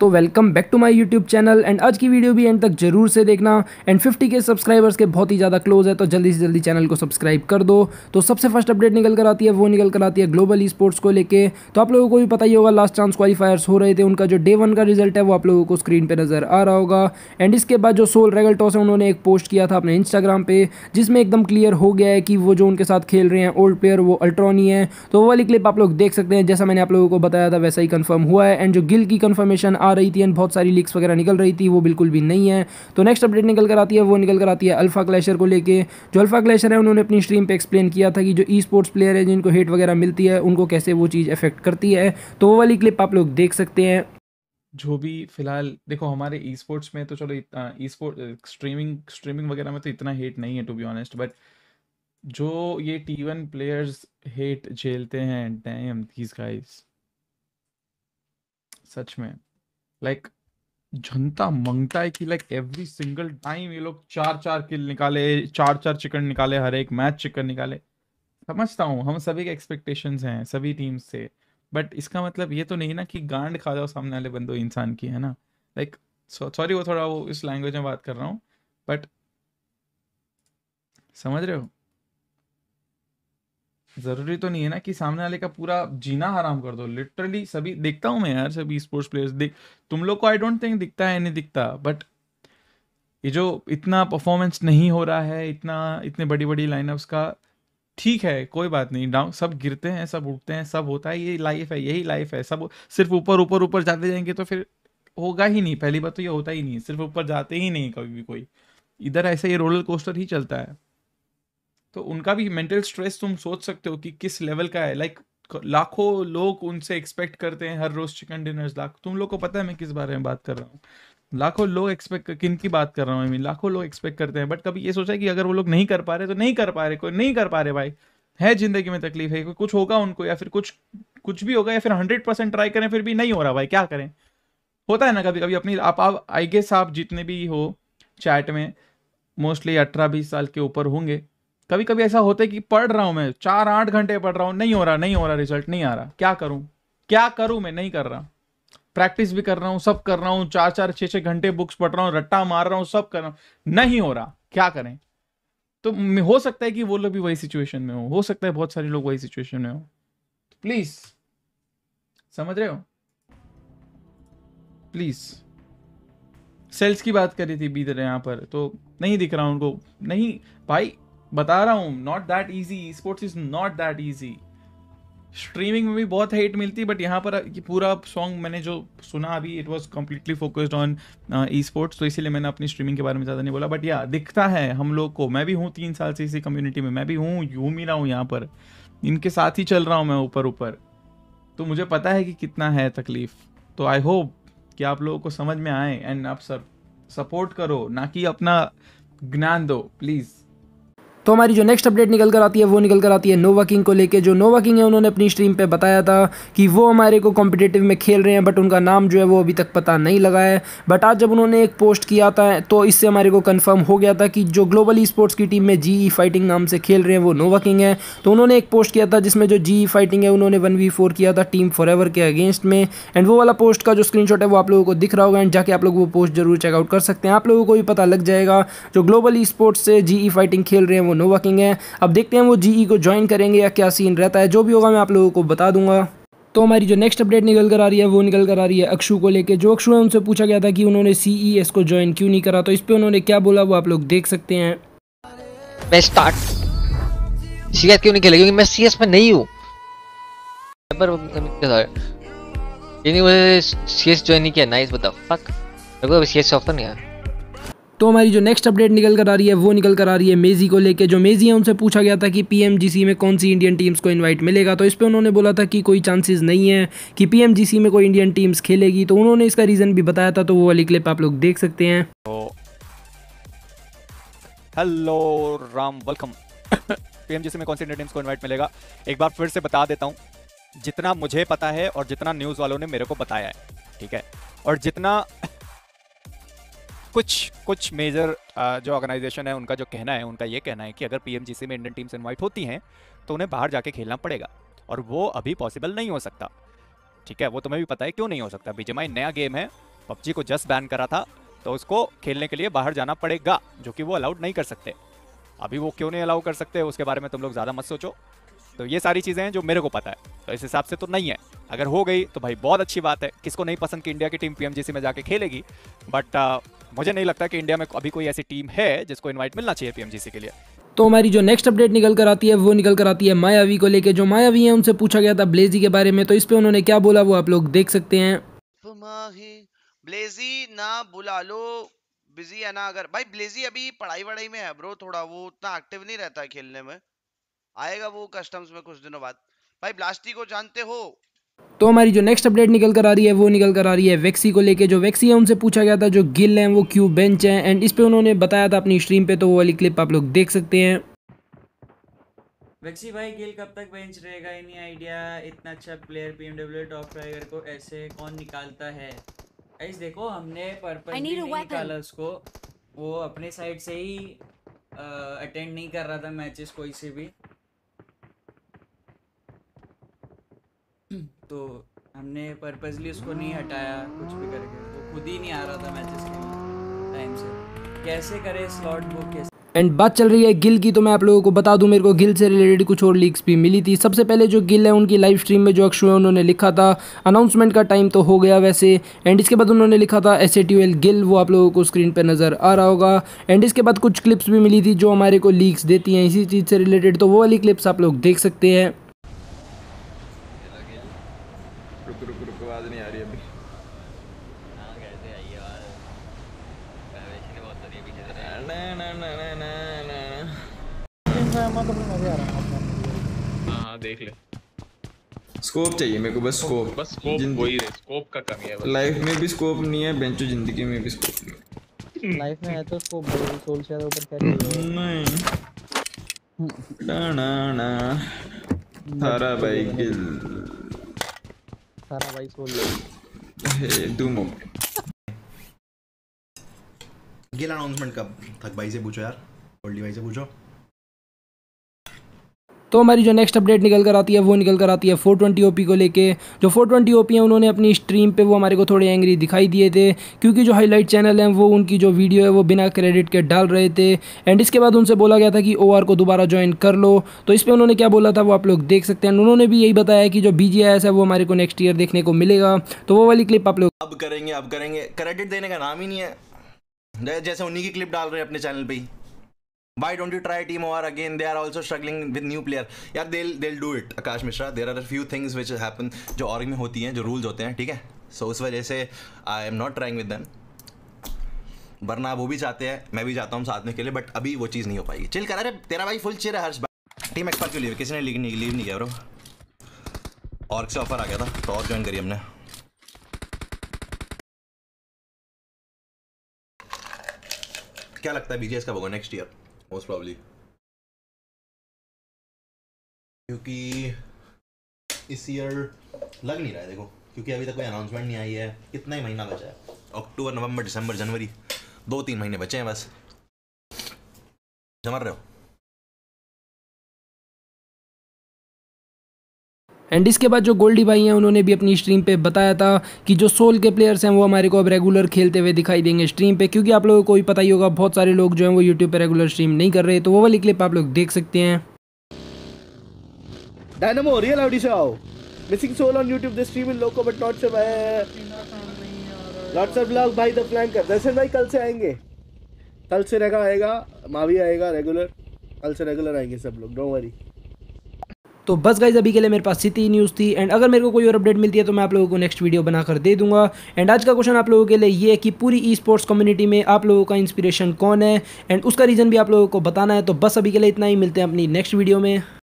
तो welcome back to my YouTube channel and आज की वीडियो भी एंड तक जरूर से देखना एंड 50 के सब्सक्राइबर्स के बहुत ही ज़्यादा क्लोज है तो जल्दी से जल्दी चैनल को सब्सक्राइब कर दो तो सबसे फर्स्ट अपडेट निकल कर आती है वो निकल कर आती है ग्लोबल ई स्पोर्ट्स को लेके तो आप लोगों को भी पता ही होगा लास्ट चांस क्वालिफायर्स हो रहे थे उनका जो डे वन का रिजल्ट है वो आप लोगों को स्क्रीन पर नजर आ रहा होगा एंड इसके बाद जो सोल रेगल टॉस है उन्होंने एक पोस्ट किया था अपने इंस्टाग्राम पर जिसमें एकदम क्लियर हो गया है कि वो जो उनके साथ खेल रहे हैं ओल्ड प्लेयर वो अल्ट्रॉनी है तो वो वाली क्लिप आप लोग देख सकते हैं जैसा मैंने आप लोगों को बताया था वैसा ही कन्फर्म हुआ है एंड जो गिल की कन्फर्मेशन आ रही थी एंड बहुत सारी लीक्स वगैरह निकल रही थी वो बिल्कुल भी नहीं है तो नेक्स्ट अपडेट निकल कर आती है वो निकल कर आती है अल्फ़ा क्लेशर को लेकर जो अल्फ़ा क्लेशर है उन्होंने अपनी स्ट्रीम पर एक्सप्लेन किया था कि जो ई स्पोर्ट्स प्लेयर है जिनको हेट वगैरह मिलती है उनको कैसे वो चीज़ अफेक्ट करती है तो वो वाली क्लिप आप लोग देख सकते हैं जो भी फिलहाल देखो हमारे ई स्पोर्ट्स में तो चलो ई स्पोर्ट स्ट्रीमिंग स्ट्रीमिंग वगैरह में तो इतना हेट नहीं है टू बी ऑनेस्ट बट जो ये टी वन प्लेयर्स हेट झेलते हैं डैम दीज गाइस सच में लाइक जनता मंगता है कि लाइक एवरी सिंगल टाइम ये लोग चार चार किल निकाले चार चार चिकन निकाले हर एक मैच चिकन निकाले समझता हूँ हम सभी के एक्सपेक्टेशंस हैं सभी टीम से बट इसका मतलब ये तो नहीं ना कि गांड खा जाओ सामने वाले बंदो इंसान की है ना लाइक सॉरी वो थोड़ा वो इस लैंग्वेज में बात कर रहा हूँ बट समझ रहे हो जरूरी तो नहीं है ना कि सामने वाले का पूरा जीना हराम कर दो लिटरली सभी देखता हूँ मैं यार सभी स्पोर्ट्स प्लेयर्स देख तुम लोग को आई डोंट थिंक दिखता है नहीं दिखता बट ये जो इतना परफॉर्मेंस नहीं हो रहा है इतना इतने बड़ी बड़ी लाइनअप्स का ठीक है कोई बात नहीं डाउन सब गिरते हैं सब उठते हैं सब होता है ये लाइफ है यही लाइफ है सब सिर्फ ऊपर ऊपर ऊपर जाते जाएंगे तो फिर होगा ही नहीं पहली बात तो ये होता ही नहीं सिर्फ ऊपर जाते ही नहीं कभी भी कोई इधर ऐसा ये रोलर कोस्टर ही चलता है तो उनका भी मेंटल स्ट्रेस तुम सोच सकते हो कि किस लेवल का है लाइक लाखों लोग उनसे एक्सपेक्ट करते हैं हर रोज चिकन डिनर्स लाख तुम लोग को पता है मैं किस बारे में बात कर रहा हूँ लाखों लोग एक्सपेक्ट किन की बात कर रहा हूँ मैं मीन लाखों लोग एक्सपेक्ट करते हैं बट कभी ये सोचा है कि अगर वो लोग नहीं कर पा रहे तो नहीं कर पा रहे कोई नहीं कर पा रहे भाई है जिंदगी में तकलीफ है कोई कुछ होगा उनको या फिर कुछ कुछ भी होगा या फिर हंड्रेड परसेंट ट्राई करें फिर भी नहीं हो रहा भाई क्या करें होता है ना कभी कभी अपनी आप आप आई गेस आप जितने भी हो चैट में मोस्टली अठारह बीस साल के ऊपर होंगे कभी कभी ऐसा होता है कि पढ़ रहा हूँ मैं चार आठ घंटे पढ़ रहा हूँ नहीं हो रहा नहीं हो रहा रिजल्ट नहीं आ रहा क्या करूं क्या करूं मैं नहीं कर रहा प्रैक्टिस भी कर रहा हूं सब कर रहा हूं चार चार छह छह घंटे बुक्स पढ़ रहा हूं रट्टा मार रहा हूं सब कर रहा हूं नहीं हो रहा क्या करें तो हो सकता है कि वो लोग भी वही सिचुएशन में हो हो सकता है बहुत सारे लोग वही सिचुएशन में हो प्लीज समझ रहे हो प्लीज सेल्स की बात करी थी बीत यहां पर तो नहीं दिख रहा उनको नहीं भाई बता रहा हूँ not that easy sports is not that easy streaming में भी बहुत हेट मिलती बट यहाँ पर ये पूरा सॉन्ग मैंने जो सुना अभी it was completely focused on esports तो इसीलिए मैंने अपनी स्ट्रीमिंग के बारे में ज़्यादा नहीं बोला बट या दिखता है हम लोग को मैं भी हूँ तीन साल से इसी कम्युनिटी में मैं भी हूँ यू ही रहा हूँ यहाँ पर इनके साथ ही चल रहा हूँ मैं ऊपर ऊपर तो मुझे पता है कि कितना है तकलीफ तो आई होप कि आप लोगों को समझ में आए एंड आप सब सपोर्ट करो ना कि अपना ज्ञान दो प्लीज़ तो हमारी जो नेक्स्ट अपडेट निकल कर आती है वो निकल कर आती है नोवा किंग को लेकर जो नोवा किंग है उन्होंने अपनी स्ट्रीम पर बताया था कि वो हमारे को कॉम्पिटेटिव में खेल रहे हैं बट उनका नाम जो है वो अभी तक पता नहीं लगा है बट आज जब उन्होंने एक पोस्ट किया था तो इससे हमारे को कन्फर्म हो गया था कि जो ग्लोबल स्पोर्ट्स की टीम में जी फाइटिंग e नाम से खेल रहे हैं वो नोवा किंग है तो उन्होंने एक पोस्ट किया था जिसमें जो जी फाइटिंग e है उन्होंने वन वी फोर किया था टीम फॉर एवर के अगेंस्ट में एंड वो वाला पोस्ट का जो शॉट है वो आप लोगों को दिख रहा होगा एंड जाके आप लोग वो पोस्ट जरूर चेकआउट कर सकते हैं आप लोगों को भी पता लग जाएगा जो ग्लोबल स्पोर्ट्स से जी फाइटिंग e खेल रहे हैं वो नो वर्किंग है अब देखते हैं वो जी e को ज्वाइन करेंगे या क्या सीन रहता है जो भी होगा मैं आप लोगों को बता दूंगा तो हमारी जो नेक्स्ट अपडेट निकल कर आ रही है वो निकल कर आ रही है अक्षु को लेके जो अक्षु है उनसे पूछा गया था कि उन्होंने सी e को ज्वाइन क्यों नहीं करा तो इस पर उन्होंने क्या बोला वो आप लोग देख सकते हैं मैं स्टार्ट सी e क्यों नहीं खेला क्योंकि मैं सीएस में नहीं हूँ ज्वाइन नहीं किया नाइस बताओ फक मेरे को सी सॉफ्टवेयर नहीं आया तो हमारी जो नेक्स्ट अपडेट निकल कर आ रही है वो निकल कर आ रही है मेजी को लेके जो मेजी है उनसे पूछा गया था कि पीएमजीसी में कौन सी इंडियन टीम्स को इनवाइट मिलेगा तो इस पर उन्होंने बोला था कि कोई चांसेस नहीं है कि पीएमजीसी में कोई इंडियन टीम्स खेलेगी तो उन्होंने इसका रीज़न भी बताया था तो वो वाली क्लिप आप लोग देख सकते हैं हेलो राम वेलकम पीएमजीसी में कौन सी इंडियन टीम्स को इन्वाइट मिलेगा एक बार फिर से बता देता हूँ जितना मुझे पता है और जितना न्यूज़ वालों ने मेरे को बताया है ठीक है और जितना कुछ कुछ मेजर जो ऑर्गेनाइजेशन है उनका जो कहना है उनका ये कहना है कि अगर पीएमजीसी में इंडियन टीम्स इन्वाइट होती हैं तो उन्हें बाहर जाके खेलना पड़ेगा और वो अभी पॉसिबल नहीं हो सकता ठीक है वो तुम्हें भी पता है क्यों नहीं हो सकता बीजेमाई नया गेम है पबजी को जस्ट बैन करा था तो उसको खेलने के लिए बाहर जाना पड़ेगा जो कि वो अलाउड नहीं कर सकते अभी वो क्यों नहीं अलाउ कर सकते उसके बारे में तुम लोग ज़्यादा मत सोचो तो ये सारी चीज़ें हैं जो मेरे को पता है तो इस हिसाब से तो नहीं है अगर हो गई तो भाई बहुत अच्छी बात है किसको नहीं पसंद कि इंडिया की टीम पीएमजीसी में जाके खेलेगी बट मुझे नहीं लगता कि इंडिया में अभी कोई ऐसी टीम है जिसको इन्वाइट मिलना चाहिए पीएमजीसी के लिए तो हमारी जो नेक्स्ट अपडेट निकल कर आती है वो निकल कर आती है मायावी को लेके जो मायावी है उनसे पूछा गया था ब्लेजी के बारे में तो इस पे उन्होंने क्या बोला वो आप लोग देख सकते हैं ब्लेजी ना बुला लो बिजी है ना अगर भाई ब्लेजी अभी पढ़ाई वढ़ाई में है ब्रो थोड़ा वो उतना एक्टिव नहीं रहता खेलने में आएगा वो कस्टम्स में कुछ दिनों बाद भाई ब्लास्टी को जानते हो तो हमारी जो नेक्स्ट अपडेट निकल कर आ रही है वो निकल कर आ रही है वैक्सी को लेके जो वैक्सी है उनसे पूछा गया था जो गिल हैं वो क्यों बेंच हैं एंड इस पे उन्होंने बताया था अपनी स्ट्रीम पे तो वो वाली क्लिप आप लोग देख सकते हैं वैक्सी भाई गिल कब तक बेंच रहेगा एनी आइडिया इतना अच्छा प्लेयर पीएमडब्ल्यू टॉप ड्राइवर को ऐसे कौन निकालता है ऐसे देखो हमने पर्पल निकाला उसको वो अपने साइड से ही अटेंड नहीं कर रहा था मैचेस कोई से भी तो हमने पर्पजली उसको नहीं हटाया कुछ भी करके वो खुद ही नहीं आ रहा था मैचेस के टाइम से कैसे करे स्लॉट बुक कैसे एंड बात चल रही है गिल की तो मैं आप लोगों को बता दूं मेरे को गिल से रिलेटेड कुछ और लीक्स भी मिली थी सबसे पहले जो गिल है उनकी लाइव स्ट्रीम में जो अक्षु है उन्होंने लिखा था अनाउंसमेंट का टाइम तो हो गया वैसे एंड इसके बाद उन्होंने लिखा था एस गिल वो आप लोगों को स्क्रीन पर नज़र आ रहा होगा एंड इसके बाद कुछ क्लिप्स भी मिली थी जो हमारे को लीक्स देती हैं इसी चीज़ से रिलेटेड तो वो वाली क्लिप्स आप लोग देख सकते हैं हाँ, देख ले स्कोप चाहिए मेरे को बस स्कोप बस स्कोप वही है स्कोप का कमी है लाइफ में भी स्कोप नहीं है बेंचो जिंदगी में भी स्कोप नहीं लाइफ में है तो स्कोप बोल सोल शेयर ऊपर क्या hmm, नहीं ना ना सारा hmm. भाई गिल सारा भाई सोल ले दो मोमेंट गिल अनाउंसमेंट कब थक भाई से पूछो यार ओल्डी भाई से पूछो तो हमारी जो नेक्स्ट अपडेट निकल कर आती है वो निकल कर आती है 420 ट्वेंटी ओ को लेके जो 420 ट्वेंटी ओ है उन्होंने अपनी स्ट्रीम पे वो हमारे को थोड़े एंग्री दिखाई दिए थे क्योंकि जो हाईलाइट चैनल हैं वो उनकी जो वीडियो है वो बिना क्रेडिट के डाल रहे थे एंड इसके बाद उनसे बोला गया था कि ओ को दोबारा ज्वाइन कर लो तो इस पर उन्होंने क्या बोला था वो आप लोग देख सकते हैं उन्होंने भी यही बताया कि जो बी है वो हमारे को नेक्स्ट ईयर देखने को मिलेगा तो वो वाली क्लिप आप लोग अब करेंगे अब करेंगे क्रेडिट देने का नाम ही नहीं है जैसे उन्हीं की क्लिप डाल रहे हैं अपने चैनल पर ही Why don't you try Team OR again? They are also struggling with new player. yeah they'll they'll do it. Akash Mishra. There are a few things which happen जो org में होती हैं, जो rules होते हैं, ठीक है? So उस वजह से I am not trying with them. वरना वो भी चाहते हैं, मैं भी चाहता हूँ साथ में के लिए, but अभी वो चीज़ नहीं हो पाएगी. chill कर अरे तेरा भाई full चिर है हर्ष. team expert क्यों लीव? किसी ने लीव नहीं लीव नहीं किया ब्रो. ऑर्ग से offer आ गया था, तो और ज्वाइन करी हमने. क्या लगता है बीजेएस का होगा नेक्स्ट ईयर मोस्ट प्रॉब्ली क्योंकि इस ईयर लग नहीं रहा है देखो क्योंकि अभी तक कोई अनाउंसमेंट नहीं आई है कितना ही महीना बचा है अक्टूबर नवंबर दिसंबर जनवरी दो तीन महीने बचे हैं बस समझ रहे हो एंड इसके बाद जो गोल्डी भाई हैं उन्होंने भी अपनी स्ट्रीम पे बताया था कि जो सोल के प्लेयर्स हैं वो हमारे को अब रेगुलर खेलते हुए दिखाई देंगे स्ट्रीम पे क्योंकि आप लोगों को भी पता ही होगा बहुत सारे लोग जो हैं वो यूट्यूब पे रेगुलर स्ट्रीम नहीं कर रहे तो वो वाली क्लिप आप लोग देख सकते हैं डायनामो रियल ऑडिशन आओ missing soul on YouTube this stream in Loco but not सब नॉट सब ब्लॉग भाई द फ्लैंकर दर्शन भाई कल से आएंगे कल से रहेगा आएगा मावी आएगा रेगुलर कल से रेगुलर आएंगे सब लोग डोंट वरी तो बस गाइज अभी के लिए मेरे पास इतनी न्यूज़ थी एंड अगर मेरे को कोई और अपडेट मिलती है तो मैं आप लोगों को नेक्स्ट वीडियो बनाकर दे दूंगा एंड आज का क्वेश्चन आप लोगों के लिए ये है कि पूरी ई स्पोर्ट्स कम्युनिटी में आप लोगों का इंस्पिरेशन कौन है एंड उसका रीज़न भी आप लोगों को बताना है तो बस अभी के लिए इतना ही मिलते हैं अपनी नेक्स्ट वीडियो में